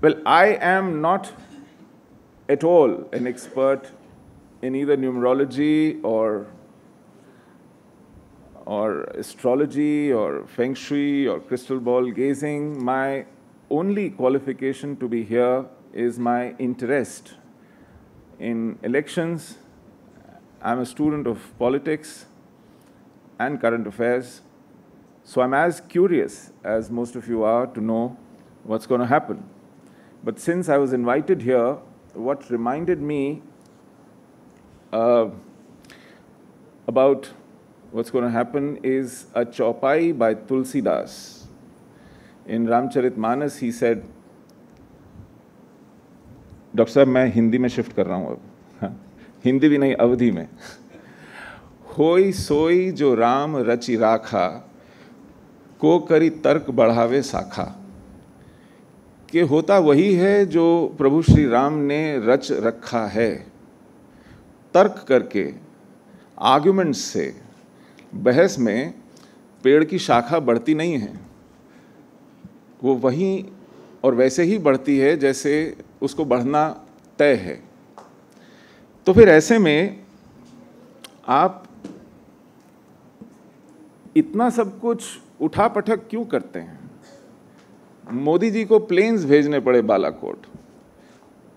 Well, I am not at all an expert in either numerology or or astrology or feng shui or crystal ball gazing. My only qualification to be here is my interest in elections. I'm a student of politics and current affairs. So I'm as curious as most of you are to know what's going to happen. But since I was invited here, what reminded me uh, about what's going to happen is a chaupai by Tulsidas. In Ramcharitmanas, he said, Dr. साहब मैं हिंदी में shift कर रहा हूँ अब हिंदी भी नहीं अवधि में होई सोई जो राम रचि राखा को करी तर्क बढ़ावे साखा कि होता वही है जो प्रभु श्री राम ने रच रखा है तर्क करके आर्ग्यूमेंट्स से बहस में पेड़ की शाखा बढ़ती नहीं है वो वहीं और वैसे ही बढ़ती है जैसे उसको बढ़ना तय है तो फिर ऐसे में आप इतना सब कुछ उठा पटक क्यों करते हैं मोदी जी को प्लेन्स भेजने पड़े बालाकोट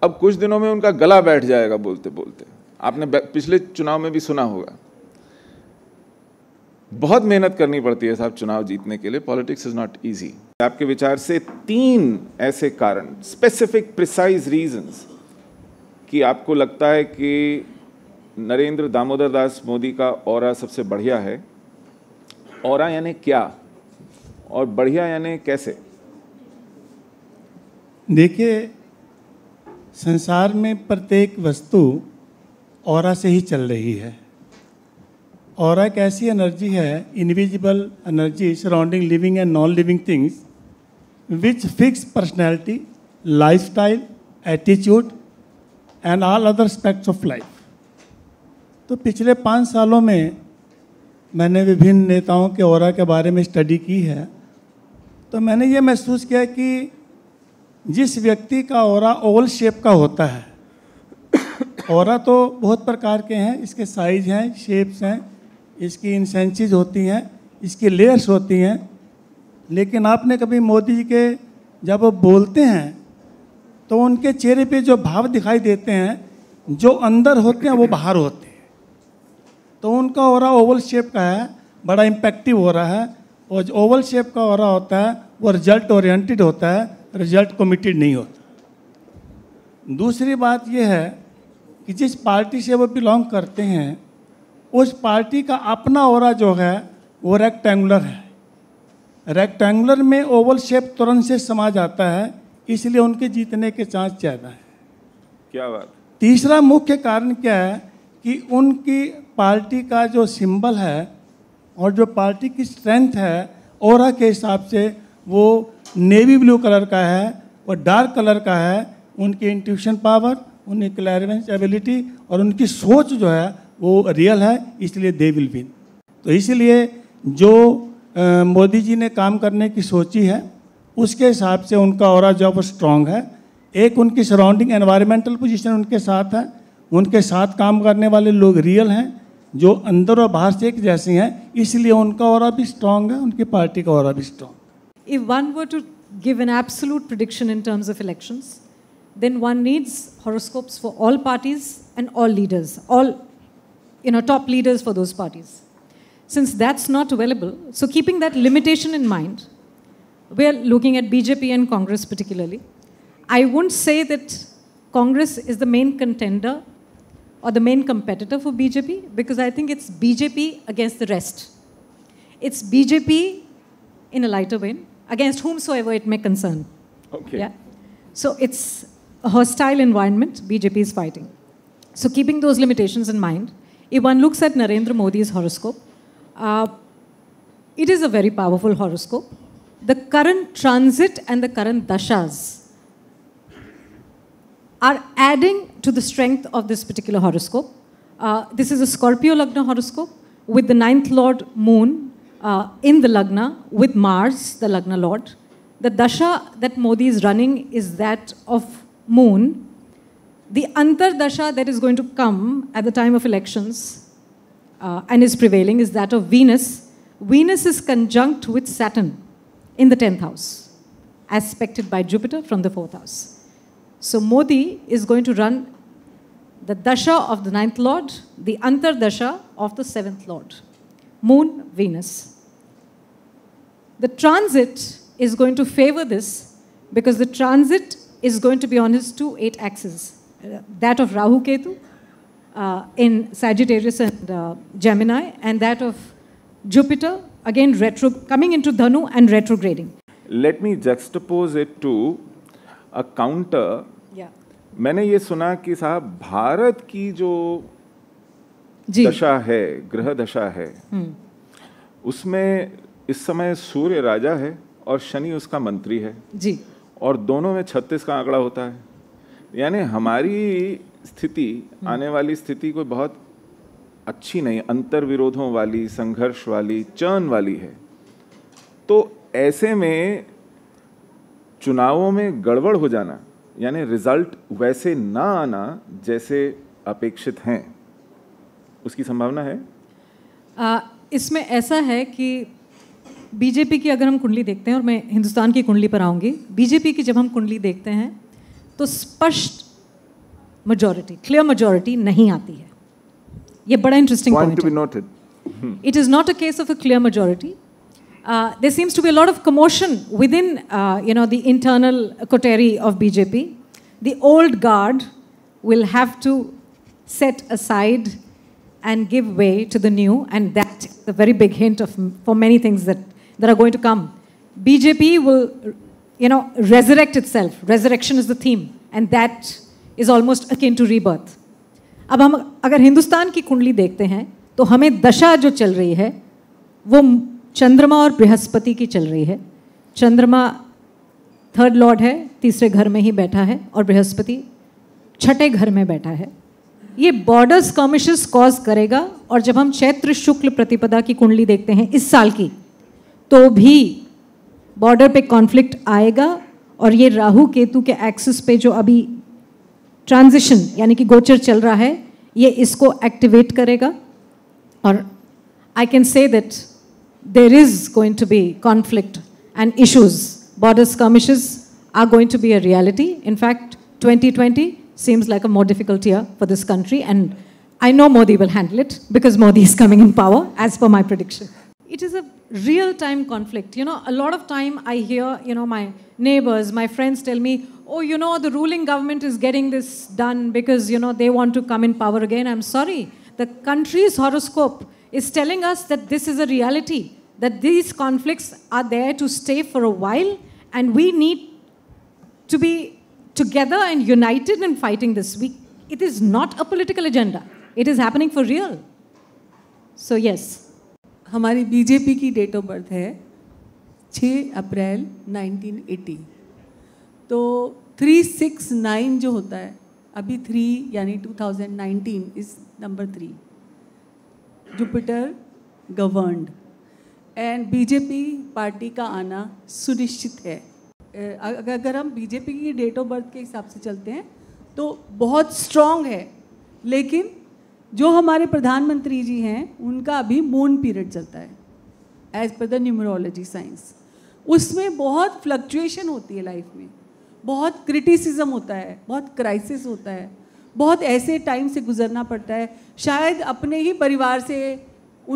अब कुछ दिनों में उनका गला बैठ जाएगा बोलते बोलते आपने पिछले चुनाव में भी सुना होगा बहुत मेहनत करनी पड़ती है साहब चुनाव जीतने के लिए पॉलिटिक्स इज नॉट ईजी आपके विचार से तीन ऐसे कारण स्पेसिफिक प्रिसाइज रीजंस कि आपको लगता है कि नरेंद्र दामोदर दास मोदी का और सबसे बढ़िया है और यानी क्या और बढ़िया यानी कैसे देखिए संसार में प्रत्येक वस्तु और से ही चल रही है और एक ऐसी एनर्जी है invisible energy surrounding living and non living things which fix personality life style attitude and all other aspects of life तो पिछले पाँच सालों में मैंने विभिन्न नेताओं के और के बारे में स्टडी की है तो मैंने ये महसूस किया कि जिस व्यक्ति का ओरा ओवल शेप का होता है और तो बहुत प्रकार के हैं इसके साइज हैं शेप्स हैं इसकी इंसेंचज होती हैं इसकी लेयर्स होती हैं लेकिन आपने कभी मोदी जी के जब वो बोलते हैं तो उनके चेहरे पे जो भाव दिखाई देते हैं जो अंदर होते हैं वो बाहर होते हैं तो उनका और ओवल शेप का है बड़ा इम्पेक्टिव हो रहा है और जो ओवल शेप का और होता है वो रिजल्ट ओरिएंटेड होता है रिजल्ट कमिटेड नहीं होता दूसरी बात यह है कि जिस पार्टी से वो बिलोंग करते हैं उस पार्टी का अपना और जो है वो रेक्टेंगुलर है रेक्टेंगुलर में ओवल शेप तुरंत से समा जाता है इसलिए उनके जीतने के चांस ज़्यादा है क्या बात तीसरा मुख्य कारण क्या है कि उनकी पार्टी का जो सिंबल है और जो पार्टी की स्ट्रेंथ है और के हिसाब से वो नेवी ब्लू कलर का है और डार्क कलर का है उनकी इंट्यूशन पावर उनकी क्लैरेंस एबिलिटी और उनकी सोच जो है वो रियल है इसलिए दे विल बिन तो इसलिए जो मोदी जी ने काम करने की सोची है उसके हिसाब से उनका और जो वो स्ट्रांग है एक उनकी सराउंडिंग एनवायरमेंटल पोजीशन उनके साथ है उनके साथ काम करने वाले लोग रियल हैं जो अंदर और बाहर से एक जैसे हैं इसलिए उनका और भी स्ट्रांग है उनकी पार्टी का और भी strong if one were to give an absolute prediction in terms of elections, then one needs horoscopes for all parties and all leaders, all you know, top leaders for those parties. Since that's not available, so keeping that limitation in mind, we're looking at BJP and Congress particularly. I wouldn't say that Congress is the main contender or the main competitor for BJP because I think it's BJP against the rest. It's BJP in a lighter vein, against whomsoever it may concern. Okay. Yeah? So it's a hostile environment BJP is fighting. So keeping those limitations in mind, if one looks at Narendra Modi's horoscope, uh, it is a very powerful horoscope. The current transit and the current dashas are adding to the strength of this particular horoscope. Uh, this is a Scorpio Lagna horoscope with the ninth lord moon uh, in the Lagna with Mars, the Lagna Lord. The Dasha that Modi is running is that of Moon. The Antar Dasha that is going to come at the time of elections uh, and is prevailing is that of Venus. Venus is conjunct with Saturn in the 10th house, aspected by Jupiter from the 4th house. So Modi is going to run the Dasha of the ninth Lord, the Antar Dasha of the seventh Lord. Moon Venus. The transit is going to favor this because the transit is going to be on his two eight axes, that of Rahu Ketu uh, in Sagittarius and uh, Gemini, and that of Jupiter again retro coming into Dhanu and retrograding. Let me juxtapose it to a counter. Yeah. मैंने ये सुना कि साहब भारत की जो दशा है ग्रह दशा है हम्म। उसमें इस समय सूर्य राजा है और शनि उसका मंत्री है जी और दोनों में छत्तीस का आंकड़ा होता है यानी हमारी स्थिति हम्म। आने वाली स्थिति कोई बहुत अच्छी नहीं अंतर विरोधों वाली संघर्ष वाली चयन वाली है तो ऐसे में चुनावों में गड़बड़ हो जाना यानी रिजल्ट वैसे ना आना जैसे अपेक्षित हैं उसकी संभावना है आ, इसमें ऐसा है कि बीजेपी की अगर हम कुंडली देखते हैं और मैं हिंदुस्तान की कुंडली पर आऊँगी बीजेपी की जब हम कुंडली देखते हैं तो स्पष्ट मजॉरिटी क्लियर मजॉरिटी नहीं आती है ये बड़ा इंटरेस्टिंग पॉइंट है it is not a case of a clear majority there seems to be lot of commotion within you know the internal coterie of BJP the old guard will have to set aside and give way to the new, and that is a very big hint of, for many things that, that are going to come. BJP will, you know, resurrect itself. Resurrection is the theme, and that is almost akin to rebirth. अब हम अगर हिंदुस्तान की कुंडली देखते हैं तो हमें दशा जो चल रही है वो चंद्रमा और बृहस्पति की चल रही है चंद्रमा थर्ड लॉर्ड है तीसरे घर में ही बैठा है और बृहस्पति छठे घर में बैठा है ये बॉर्डर स्कॉमिशेस कॉज करेगा और जब हम चैत्र शुक्ल प्रतिपदा की कुंडली देखते हैं इस साल की तो भी बॉर्डर पे कॉन्फ्लिक्ट आएगा और ये राहु केतु के एक्सिस पे जो अभी ट्रांजिशन यानी कि गोचर चल रहा है ये इसको एक्टिवेट करेगा और I can say that there is going to be conflict and issues border skirmishes are going to be a reality in fact twenty 2020 seems like a more difficult year for this country. And I know Modi will handle it because Modi is coming in power, as per my prediction. It is a real time conflict. You know, a lot of time I hear, you know, my neighbors, my friends tell me, oh, you know, the ruling government is getting this done because, you know, they want to come in power again. I'm sorry. The country's horoscope is telling us that this is a reality, that these conflicts are there to stay for a while, and we need to be together and united in fighting this. We, it is not a political agenda. It is happening for real. So yes. हमारी BJP की date of birth है 6 अप्रैल 1980 तो 369 जो होता है अभी three यानी 2019 is number three Jupiter governed and BJP party का आना सुनिश्चित है अगर हम बीजेपी की डेट ऑफ बर्थ के हिसाब से चलते हैं तो बहुत स्ट्रांग है लेकिन जो हमारे प्रधानमंत्री जी हैं उनका अभी मून पीरियड चलता है as per the numerology science उसमें बहुत फ्लक्चुएशन होती है लाइफ में बहुत क्रिटिसिज्म होता है बहुत क्राइसिस होता है बहुत ऐसे टाइम से गुजरना पड़ता है शायद अपने ही परिवार से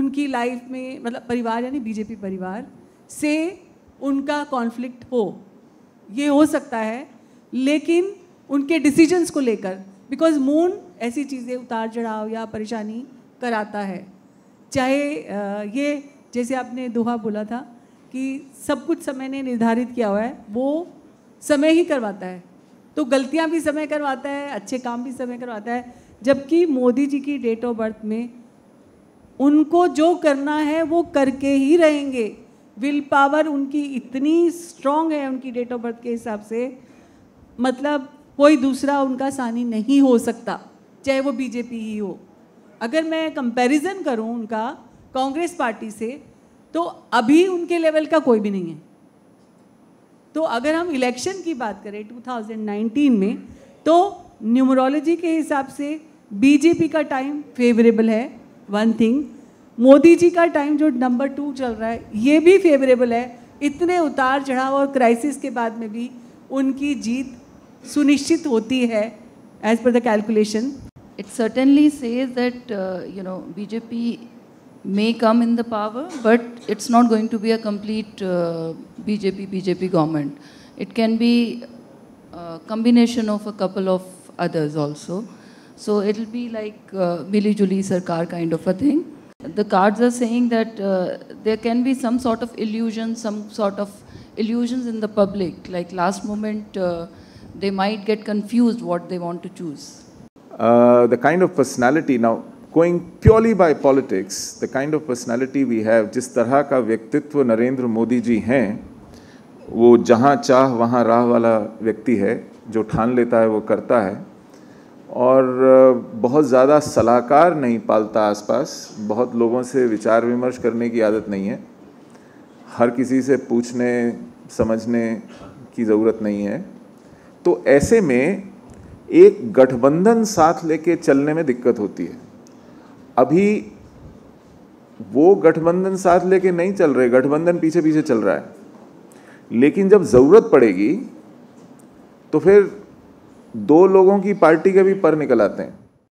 उनकी लाइफ में मतलब परिवार यानी बीजेपी परिवार से उनका कॉन्फ्लिक्ट हो ये हो सकता है लेकिन उनके डिसीजंस को लेकर बिकॉज मून ऐसी चीज़ें उतार चढ़ाव या परेशानी कराता है चाहे ये जैसे आपने दोहा बोला था कि सब कुछ समय ने निर्धारित किया हुआ है वो समय ही करवाता है तो गलतियां भी समय करवाता है अच्छे काम भी समय करवाता है जबकि मोदी जी की डेट ऑफ बर्थ में उनको जो करना है वो करके ही रहेंगे विल पावर उनकी इतनी स्ट्रांग है उनकी डेट ऑफ बर्थ के हिसाब से मतलब कोई दूसरा उनका सानी नहीं हो सकता चाहे वो बीजेपी ही हो अगर मैं कंपैरिजन करूं उनका कांग्रेस पार्टी से तो अभी उनके लेवल का कोई भी नहीं है तो अगर हम इलेक्शन की बात करें 2019 में तो न्यूमरोलॉजी के हिसाब से बीजेपी का टाइम फेवरेबल है वन थिंग मोदी जी का टाइम जो नंबर टू चल रहा है ये भी फेवरेबल है इतने उतार चढ़ाव और क्राइसिस के बाद में भी उनकी जीत सुनिश्चित होती है as per the calculation it certainly says that you know BJP may come in the power but it's not going to be a complete BJP BJP government it can be combination of a couple of others also so it will be like मिली जुली सरकार kind of a thing the cards are saying that uh, there can be some sort of illusion, some sort of illusions in the public. Like last moment, uh, they might get confused what they want to choose. Uh, the kind of personality, now going purely by politics, the kind of personality we have, जिस तरह का व्यक्तित्व नरेंद्र मोदी जी हैं, वो जहाँ चाह वहाँ राह वाला व्यक्ति है, जो ठान लेता है वो करता है, और बहुत ज़्यादा सलाहकार नहीं पालता आसपास बहुत लोगों से विचार विमर्श करने की आदत नहीं है हर किसी से पूछने समझने की ज़रूरत नहीं है तो ऐसे में एक गठबंधन साथ लेके चलने में दिक्कत होती है अभी वो गठबंधन साथ लेके नहीं चल रहे गठबंधन पीछे पीछे चल रहा है लेकिन जब ज़रूरत पड़ेगी तो फिर दो लोगों की पार्टी के भी पर निकल आते हैं